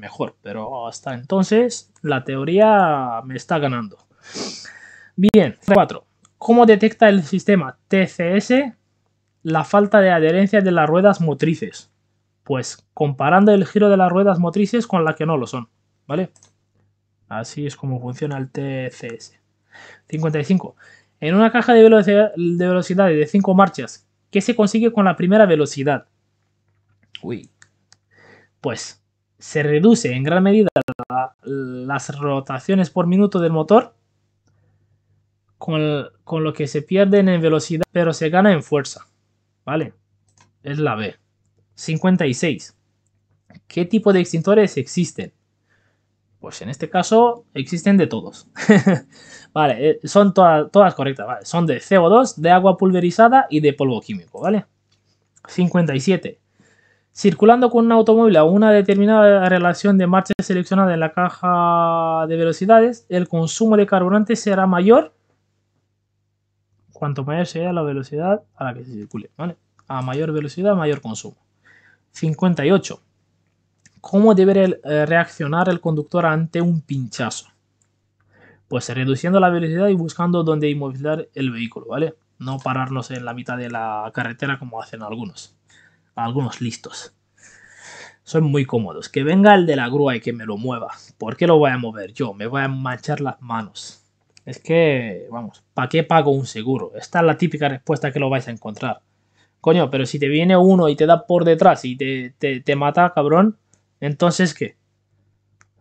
mejor, pero hasta entonces la teoría me está ganando. Bien, 4. ¿Cómo detecta el sistema TCS la falta de adherencia de las ruedas motrices? Pues comparando el giro de las ruedas motrices con la que no lo son, ¿vale? Así es como funciona el TCS. 55. En una caja de, velocidad, de velocidades de 5 marchas, ¿qué se consigue con la primera velocidad? Uy. Pues se reduce en gran medida las rotaciones por minuto del motor, con, lo que se pierden en velocidad, pero se gana en fuerza. ¿Vale? Es la B. 56. ¿Qué tipo de extintores existen? Pues en este caso existen de todos. Eh, vale, son todas correctas. Son de CO2, de agua pulverizada y de polvo químico. ¿Vale? 57 circulando con un automóvil a una determinada relación de marcha seleccionada en la caja de velocidades, el consumo de carburante será mayor cuanto mayor sea la velocidad a la que se circule. ¿vale? A mayor velocidad, mayor consumo. 58. ¿Cómo debe eh, reaccionar el conductor ante un pinchazo? Pues reduciendo la velocidad y buscando dónde inmovilizar el vehículo, ¿vale? No pararnos en la mitad de la carretera como hacen algunos algunos listos. Son muy cómodos. Que venga el de la grúa y que me lo mueva. ¿Por qué lo voy a mover yo? Me voy a manchar las manos. Es que, vamos, ¿para qué pago un seguro? Esta es la típica respuesta que lo vais a encontrar. Coño, pero si te viene uno y te da por detrás y te, te, mata, cabrón, entonces ¿qué?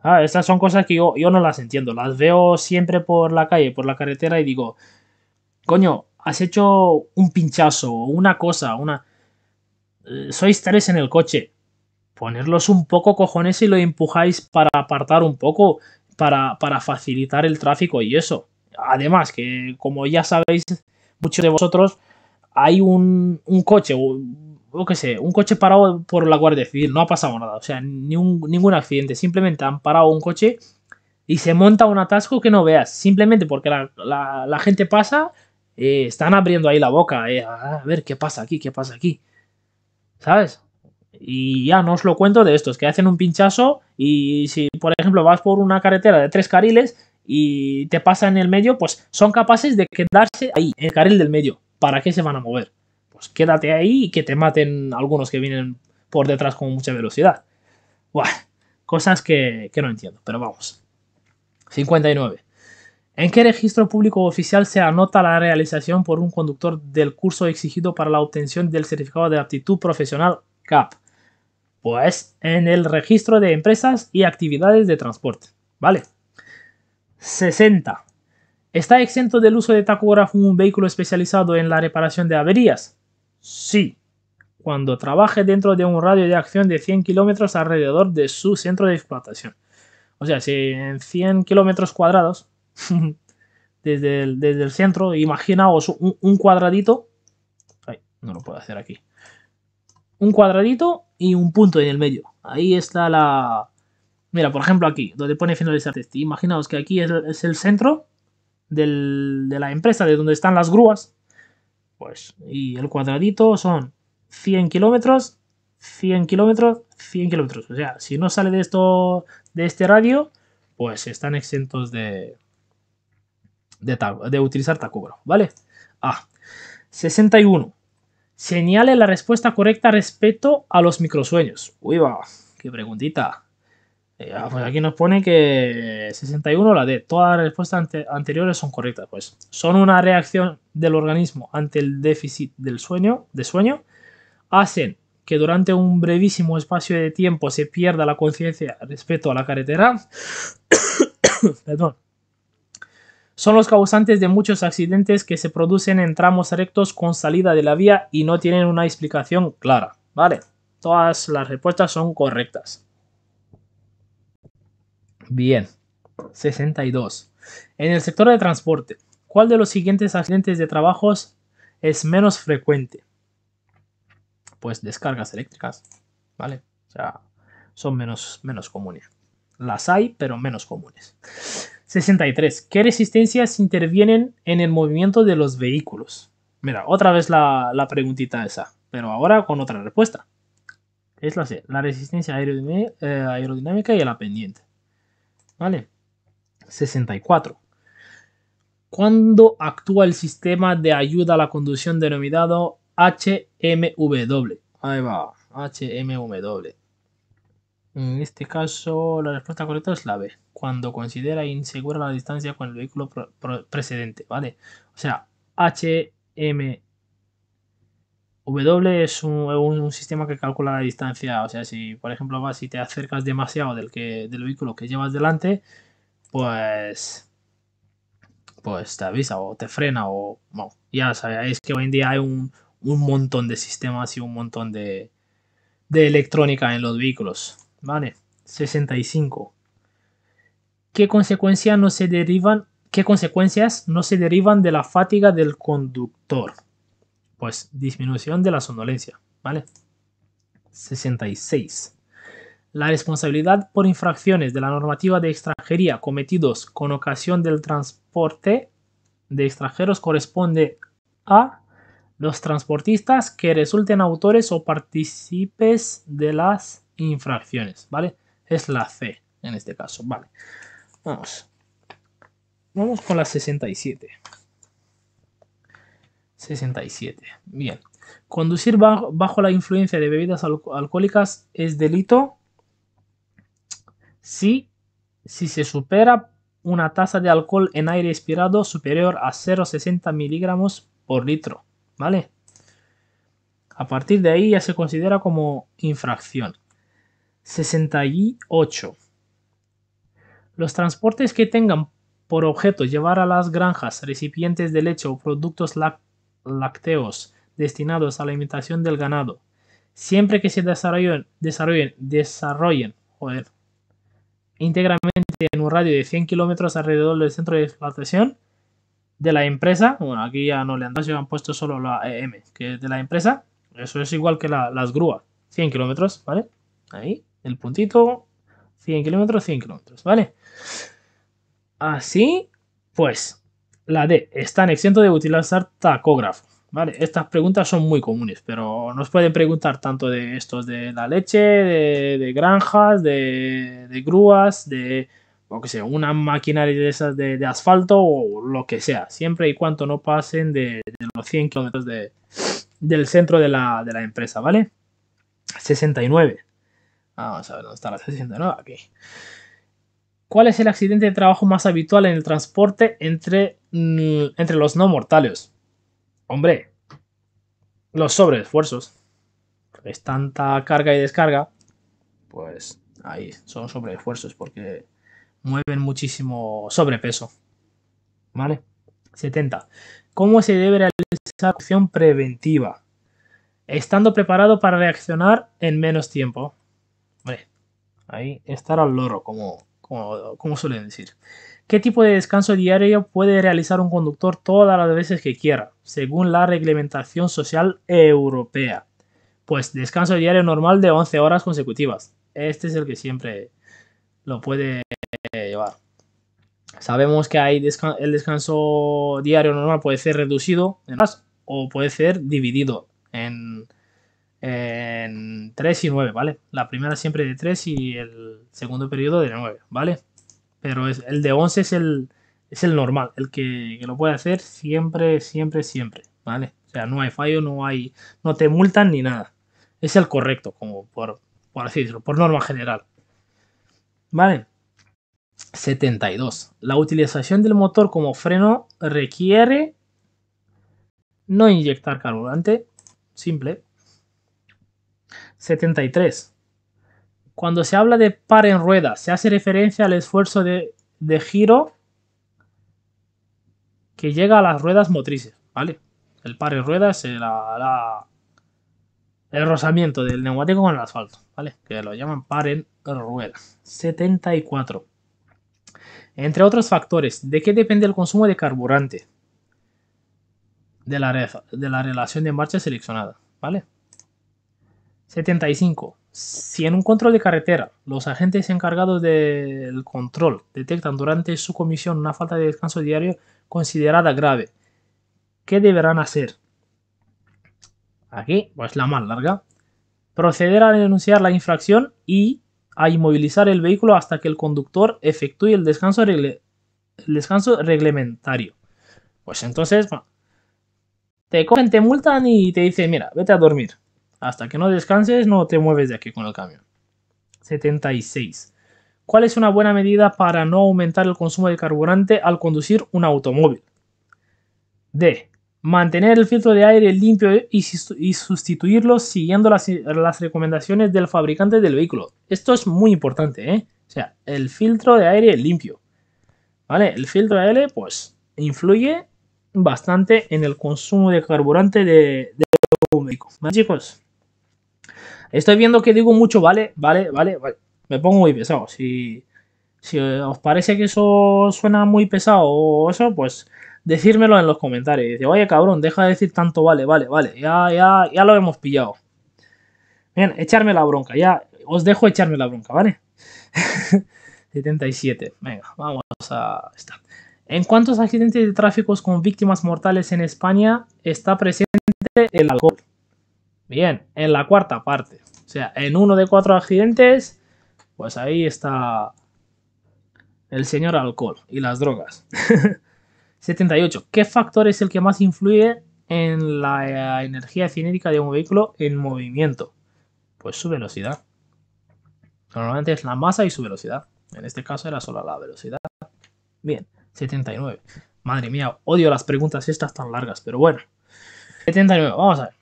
Ah, estas son cosas que yo, yo no las entiendo. Las veo siempre por la calle, por la carretera y digo, coño, has hecho un pinchazo, una cosa, una... Eh, sois tres en el coche, ponerlos un poco cojones y lo empujáis para apartar un poco, para, facilitar el tráfico y eso. Además, que como ya sabéis muchos de vosotros, hay un, coche, o qué sé, un coche parado por la Guardia Civil, no ha pasado nada, o sea, ningún accidente, simplemente han parado un coche y se monta un atasco que no veas, simplemente porque la, gente pasa, eh, están abriendo ahí la boca, eh, a ver qué pasa aquí, qué pasa aquí. ¿Sabes? Y ya no os lo cuento de estos que hacen un pinchazo y si, por ejemplo, vas por una carretera de tres carriles y te pasa en el medio, pues son capaces de quedarse ahí, en el carril del medio. ¿Para qué se van a mover? Pues quédate ahí y que te maten algunos que vienen por detrás con mucha velocidad. Buah, cosas que, que no entiendo, pero vamos. 59. ¿En qué registro público oficial se anota la realización por un conductor del curso exigido para la obtención del certificado de aptitud profesional CAP? Pues en el registro de empresas y actividades de transporte. ¿Vale? 60. ¿Está exento del uso de tacógrafo un vehículo especializado en la reparación de averías? Sí, cuando trabaje dentro de un radio de acción de 100 kilómetros alrededor de su centro de explotación. O sea, si en 100 kilómetros cuadrados desde, el, desde el centro. Imaginaos un, cuadradito. no lo puedo hacer aquí. Un cuadradito y un punto en el medio. Ahí está la... Mira, por ejemplo aquí, donde pone finalizar test. Imaginaos que aquí es, el centro de la empresa, de donde están las grúas. Pues, y el cuadradito son 100 kilómetros, 100 kilómetros, 100 kilómetros. O sea, si no sale de, esto, de este radio, pues están exentos de, de, utilizar tacógrafo, ¿vale? Ah, 61. Señale la respuesta correcta respecto a los microsueños. Uy, va, qué preguntita. Eh, ah, pues aquí nos pone que 61, la D. Todas las respuestas anteriores son correctas. Pues son una reacción del organismo ante el déficit del sueño, de sueño. Hacen que durante un brevísimo espacio de tiempo se pierda la conciencia respecto a la carretera. Perdón son los causantes de muchos accidentes que se producen en tramos rectos con salida de la vía y no tienen una explicación clara. Vale, todas las respuestas son correctas. Bien, 62. En el sector de transporte, ¿cuál de los siguientes accidentes de trabajos es menos frecuente? Pues descargas eléctricas, ¿vale? O sea, son menos, menos comunes. Las hay, pero menos comunes. 63. ¿Qué resistencias intervienen en el movimiento de los vehículos? Mira, otra vez la, preguntita esa, pero ahora con otra respuesta. Es la C, la resistencia eh, aerodinámica y la pendiente. ¿Vale? 64. ¿Cuándo actúa el sistema de ayuda a la conducción denominado HMW? Ahí va, HMW. En este caso, la respuesta correcta es la B, cuando considera insegura la distancia con el vehículo precedente, ¿vale? O sea, HMW es un, sistema que calcula la distancia, o sea, si por ejemplo vas y te acercas demasiado del, que, del vehículo que llevas delante, pues pues te avisa o te frena o bueno, ya sabéis que hoy en día hay un, un montón de sistemas y un montón de, de electrónica en los vehículos. ¿Vale? 65. ¿Qué consecuencias no se derivan, qué consecuencias no se derivan de la fatiga del conductor? Pues disminución de la somnolencia, ¿vale? 66. La responsabilidad por infracciones de la normativa de extranjería cometidos con ocasión del transporte de extranjeros corresponde a los transportistas que resulten autores o partícipes de las infracciones, ¿vale? Es la C en este caso, ¿vale? Vamos. Vamos con la 67. 67. Bien. Conducir bajo, la influencia de bebidas alcohólicas es delito si, si se supera una tasa de alcohol en aire expirado superior a 0,60 miligramos por litro. ¿Vale? A partir de ahí ya se considera como infracción. 68. Los transportes que tengan por objeto llevar a las granjas recipientes de leche o productos lácteos destinados a la alimentación del ganado, siempre que se desarrollen, desarrollen, desarrollen joder, íntegramente en un radio de 100 kilómetros alrededor del centro de explotación de la empresa, bueno, aquí ya no le han puesto solo la EM, que es de la empresa, eso es igual que las grúas, 100 kilómetros, ¿vale? Ahí el puntito, 100 kilómetros, 100 kilómetros, ¿vale? Así, pues, la D, están exentos de utilizar tacógrafo, ¿vale? Estas preguntas son muy comunes, pero nos pueden preguntar tanto de estos de la leche, de, granjas, de, grúas, de, lo que sea, una maquinaria de esas de, asfalto o lo que sea, siempre y cuando no pasen de, los 100 kilómetros del centro la, de la empresa, ¿vale? 69 Vamos a ver dónde aquí. ¿Cuál es el accidente de trabajo más habitual en el transporte entre, mm, entre los no mortales? Hombre, los sobreesfuerzos. Es tanta carga y descarga, pues ahí son sobreesfuerzos porque mueven muchísimo sobrepeso. ¿Vale? 70. ¿Cómo se debe realizar acción preventiva? Estando preparado para reaccionar en menos tiempo. Ahí, estar al loro, como, como, suelen decir. ¿Qué tipo de descanso diario puede realizar un conductor todas las veces que quiera, según la reglamentación social europea? Pues descanso diario normal de 11 horas consecutivas. Este es el que siempre lo puede llevar. Sabemos que hay el descanso diario normal puede ser reducido en o puede ser dividido en, en 3 y 9, ¿vale? La primera siempre de 3 y el segundo periodo de 9, ¿vale? Pero es, el de 11 es el, es el normal, el que, lo puede hacer siempre, siempre, siempre, ¿vale? O sea, no hay fallo, no hay, no te multan ni nada. Es el correcto, como por, por así decirlo, por norma general. ¿Vale? 72. La utilización del motor como freno requiere no inyectar carburante, simple, 73. Cuando se habla de par en rueda, se hace referencia al esfuerzo de, giro que llega a las ruedas motrices, ¿vale? El par en ruedas es el rozamiento del neumático con el asfalto, ¿vale? Que lo llaman par en rueda. 74. Entre otros factores, ¿de qué depende el consumo de carburante? De la, de la relación de marcha seleccionada, ¿vale? 75. Si en un control de carretera los agentes encargados del control detectan durante su comisión una falta de descanso diario considerada grave, ¿qué deberán hacer? Aquí, pues la más larga. Proceder a denunciar la infracción y a inmovilizar el vehículo hasta que el conductor efectúe el descanso, el descanso reglamentario. Pues entonces, te cogen, te multan y te dicen, mira, vete a dormir. Hasta que no descanses, no te mueves de aquí con el camión. 76. ¿Cuál es una buena medida para no aumentar el consumo de carburante al conducir un automóvil? D. Mantener el filtro de aire limpio y sustituirlo siguiendo las, recomendaciones del fabricante del vehículo. Esto es muy importante, ¿eh? O sea, el filtro de aire limpio. ¿Vale? El filtro de aire, pues, influye bastante en el consumo de carburante de, de un vehículo. chicos? Estoy viendo que digo mucho, vale, vale, vale, vale. Me pongo muy pesado. Si, si os parece que eso suena muy pesado o eso, pues decírmelo en los comentarios. Dice, oye cabrón, deja de decir tanto vale, vale, vale. Ya, ya, ya lo hemos pillado. Bien, echarme la bronca, ya. Os dejo echarme la bronca, ¿vale? 77. Venga, vamos a estar. En cuántos accidentes de tráfico con víctimas mortales en España está presente el alcohol? Bien, en la cuarta parte. O sea, en uno de cuatro accidentes, pues ahí está el señor alcohol y las drogas. 78. ¿Qué factor es el que más influye en la eh, energía cinética de un vehículo en movimiento? Pues su velocidad. Normalmente es la masa y su velocidad. En este caso era solo la velocidad. Bien, 79. Madre mía, odio las preguntas estas tan largas, pero bueno. 79, vamos a ver.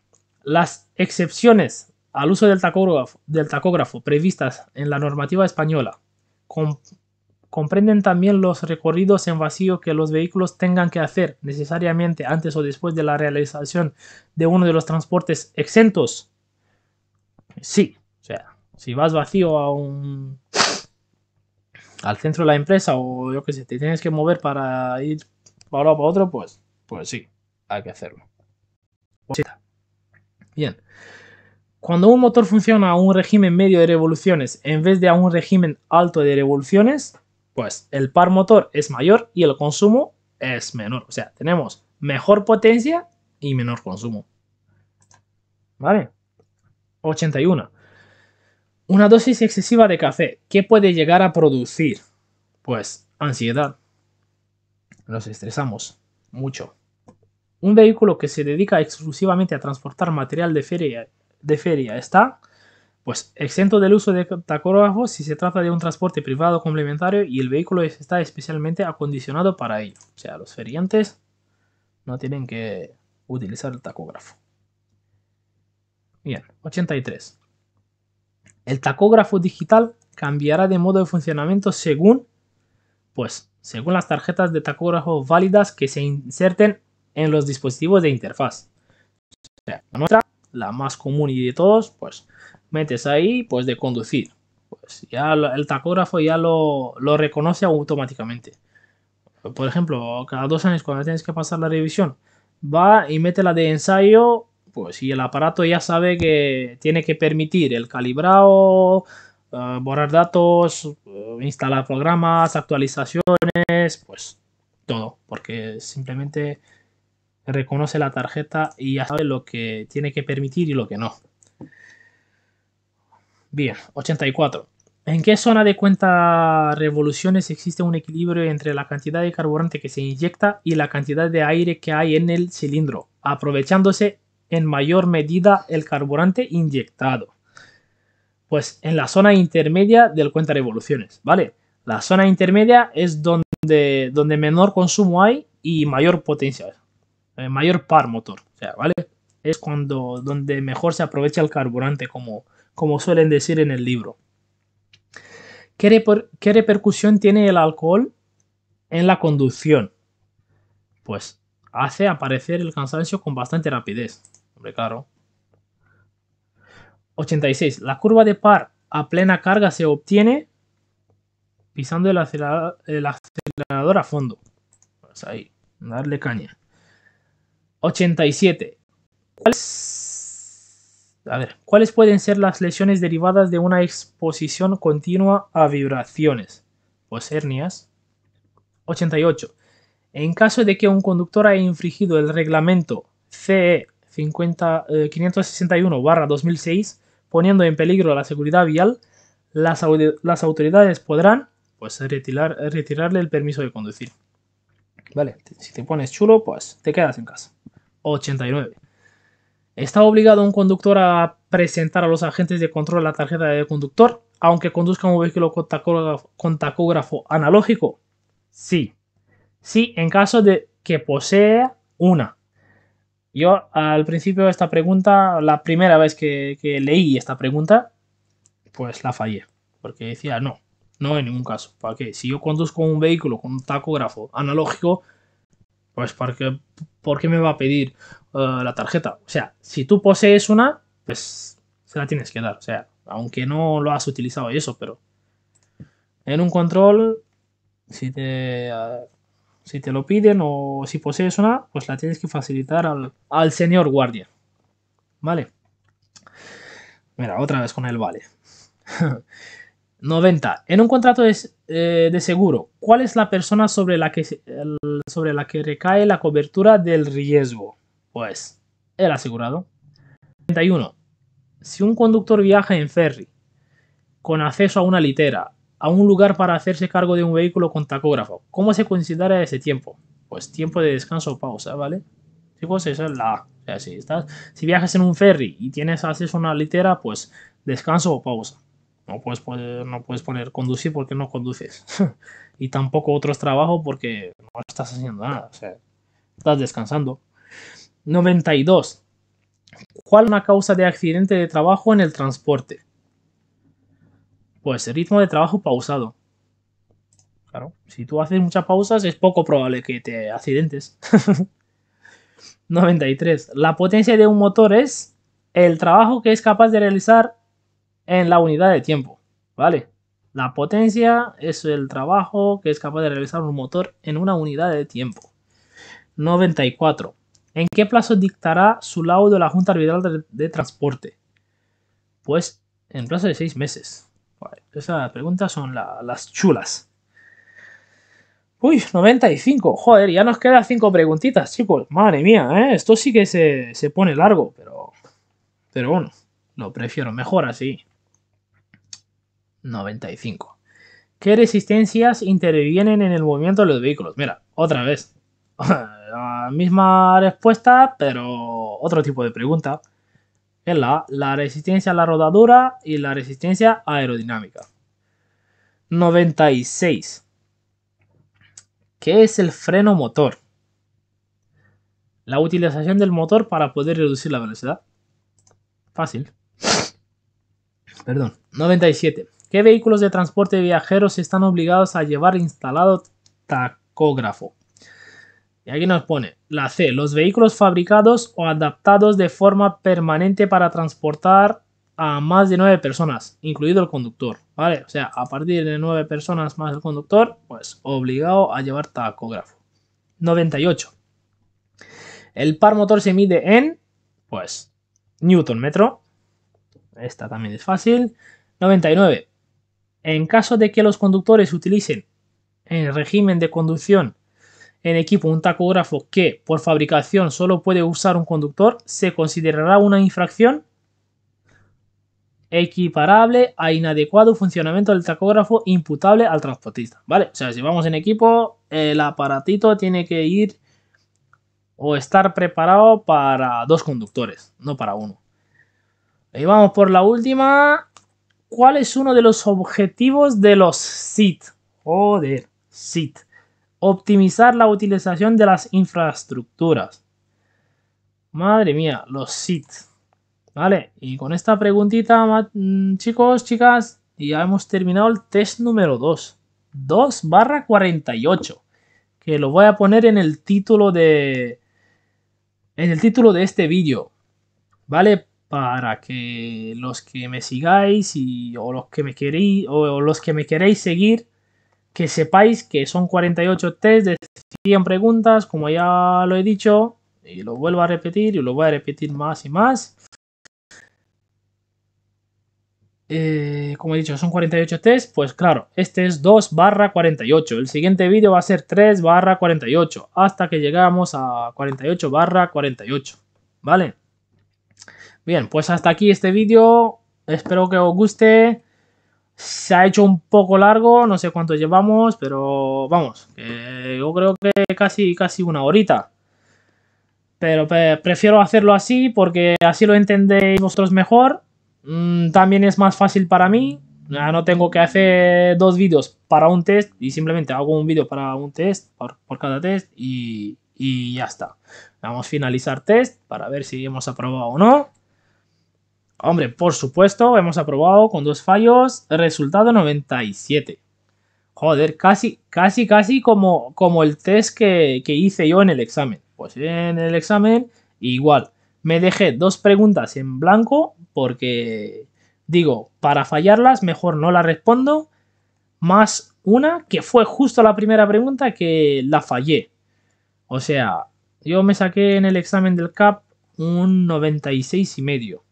Las excepciones al uso del tacógrafo, previstas en la normativa española comprenden también los recorridos en vacío que los vehículos tengan que hacer necesariamente antes o después de la realización de uno de los transportes exentos. Sí, o sea, si vas vacío a un al centro de la empresa o yo qué sé, te tienes que mover para ir para uno para otro, pues, pues sí, hay que hacerlo. Bien. Cuando un motor funciona a un régimen medio de revoluciones en vez de a un régimen alto de revoluciones, pues el par motor es mayor y el consumo es menor. O sea, tenemos mejor potencia y menor consumo. ¿Vale? 81. Una dosis excesiva de café, ¿qué puede llegar a producir? Pues ansiedad. Nos estresamos mucho. Un vehículo que se dedica exclusivamente a transportar material de feria, de feria está pues, exento del uso de tacógrafo si se trata de un transporte privado complementario y el vehículo está especialmente acondicionado para ello. O sea, los feriantes no tienen que utilizar el tacógrafo. Bien, 83. El tacógrafo digital cambiará de modo de funcionamiento según, pues, según las tarjetas de tacógrafo válidas que se inserten en los dispositivos de interfaz. la nuestra, la más común y de todos, pues metes ahí, pues de conducir. Pues ya el tacógrafo ya lo, reconoce automáticamente. Por ejemplo, cada dos años cuando tienes que pasar la revisión, va y mete la de ensayo, pues y el aparato ya sabe que tiene que permitir el calibrado, eh, borrar datos, eh, instalar programas, actualizaciones, pues todo, porque simplemente reconoce la tarjeta y ya sabe lo que tiene que permitir y lo que no. Bien, 84. ¿En qué zona de cuenta revoluciones existe un equilibrio entre la cantidad de carburante que se inyecta y la cantidad de aire que hay en el cilindro, aprovechándose en mayor medida el carburante inyectado? Pues en la zona intermedia del cuenta revoluciones, ¿vale? La zona intermedia es donde, donde menor consumo hay y mayor potencia. Eh, mayor par motor, ¿vale? Es cuando donde mejor se aprovecha el carburante, como, como suelen decir en el libro. ¿Qué, repercusión tiene el alcohol en la conducción? Pues hace aparecer el cansancio con bastante rapidez. Hombre, claro. 86. La curva de par a plena carga se obtiene pisando el acelerador, el a fondo. Pues ahí, darle caña. 87. ¿Cuáles, ¿cuáles pueden ser las lesiones derivadas de una exposición continua a vibraciones? Pues hernias. 88. En caso de que un conductor haya infringido el reglamento CE 561-2006, eh, poniendo en peligro la seguridad vial, las, las autoridades podrán pues, retirarle el permiso de conducir. ¿vale? Si te pones chulo, pues te quedas en casa. 89. Está obligado un conductor a presentar a los agentes de control la tarjeta de conductor, aunque conduzca un vehículo con tacógrafo, analógico. Sí. Sí, en caso de que posea una. Yo al principio de esta pregunta, la primera vez que leí esta pregunta, pues la fallé. Porque decía, no, no, en ningún caso. ¿Para qué? Si yo conduzco un vehículo con un tacógrafo analógico, pues ¿para ¿por qué me va a pedir eh, la tarjeta? O sea, si tú posees una, pues se la tienes que dar. O sea, aunque no lo has utilizado y eso, pero en un control, si te, eh, si te lo piden o si posees una, pues la tienes que facilitar al, al señor guardia. ¿Vale? Mira, otra vez con el vale. 90. En un contrato eh, de, seguro, ¿cuál es la persona sobre la, que, sobre la que recae la cobertura del riesgo? Pues el asegurado. 91. Si un conductor viaja en ferry con acceso a una litera, a un lugar para hacerse cargo de un vehículo con tacógrafo, ¿cómo se considera ese tiempo? Pues tiempo de descanso o pausa, ¿vale? Chicos, pues esa es la si viajas en un ferry y tienes acceso a una litera, pues descanso o pausa. No puedes, poner, no puedes conducir porque no conduces. y tampoco otros trabajos porque no estás haciendo nada. O sea, estás descansando. 92. ¿Cuál es una causa de accidente de trabajo en el transporte? Pues el ritmo de trabajo pausado. Claro, si tú haces muchas pausas es poco probable que te accidentes. 93. La potencia de un motor es el trabajo que es capaz de realizar en la unidad de tiempo, ¿vale? La potencia es el trabajo que es capaz de realizar un motor en una unidad de tiempo. 94. ¿En qué plazo dictará su laudo la Junta Arbitral de, Transporte? Pues en plazo de seis meses. esas preguntas son las chulas. Uy, 95. Joder, ya nos quedan cinco preguntitas, chicos. Madre mía, ¿eh? esto sí que se, se pone largo, pero, pero bueno, lo prefiero mejor así. 95. ¿Qué resistencias intervienen en el movimiento de los vehículos? Mira, otra vez. la misma respuesta, pero otro tipo de pregunta. Es la, la resistencia a la rodadura y la resistencia aerodinámica. 96. ¿Qué es el freno motor? La utilización del motor para poder reducir la velocidad. Fácil. Perdón. 97. ¿Qué vehículos de transporte de viajeros están obligados a llevar instalado tacógrafo? Y aquí nos pone la C, los vehículos fabricados o adaptados de forma permanente para transportar a más de nueve personas, incluido el conductor, ¿vale? O sea, a partir de nueve personas más el conductor, pues obligado a llevar tacógrafo. 98. El par motor se mide en, pues, newton metro. Esta también es fácil. 99. En caso de que los conductores utilicen en el régimen de conducción en equipo un tacógrafo que por fabricación solo puede usar un conductor, se considerará una infracción equiparable a inadecuado funcionamiento del tacógrafo imputable al transportista. ¿Vale? O sea, si vamos en equipo, el aparatito tiene que ir o estar preparado para dos conductores, no para uno. Y vamos por la última cuál es uno de los objetivos de los SIT. Joder, SIT. Optimizar la utilización de las infraestructuras. Madre mía, los SIT. Vale, y con esta preguntita, mm, chicos, chicas, ya hemos terminado el test número 2. 2 barra 48. Que lo voy a poner en el título de. En el título de este vídeo. ¿Vale? para que los que me sigáis y, o, los que me queréis, o, los que me queréis seguir, que sepáis que son 48 test de 100 preguntas, como ya lo he dicho, y lo vuelvo a repetir y lo voy a repetir más y más. Eh, como he dicho, son 48 test, pues claro, este es 2 barra 48. El siguiente vídeo va a ser 3 barra 48, hasta que llegamos a 48 barra 48, ¿vale? Bien, pues hasta aquí este vídeo. Espero que os guste. Se ha hecho un poco largo, no sé cuánto llevamos, pero vamos, yo creo que casi, casi una horita. Pero prefiero hacerlo así porque así lo entendéis vosotros mejor. Mm, también es más fácil para mí. no tengo que hacer dos vídeos para un test y simplemente hago un vídeo para un test, por, cada test y, y ya está. Vamos a finalizar test para ver si hemos aprobado o no. Hombre, por supuesto, hemos aprobado con dos fallos, resultado 97. Joder, casi, casi, casi como, como el test que, que hice yo en el examen. Pues en el examen, igual. Me dejé dos preguntas en blanco porque, digo, para fallarlas mejor no las respondo, más una que fue justo la primera pregunta que la fallé. O sea, yo me saqué en el examen del CAP un 96 y medio.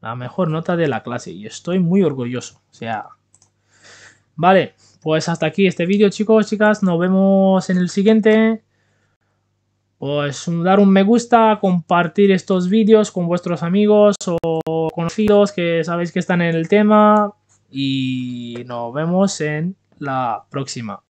La mejor nota de la clase y estoy muy orgulloso. O sea, vale, pues hasta aquí este vídeo chicos, chicas. Nos vemos en el siguiente. Pues dar un me gusta, compartir estos vídeos con vuestros amigos o conocidos que sabéis que están en el tema. Y nos vemos en la próxima.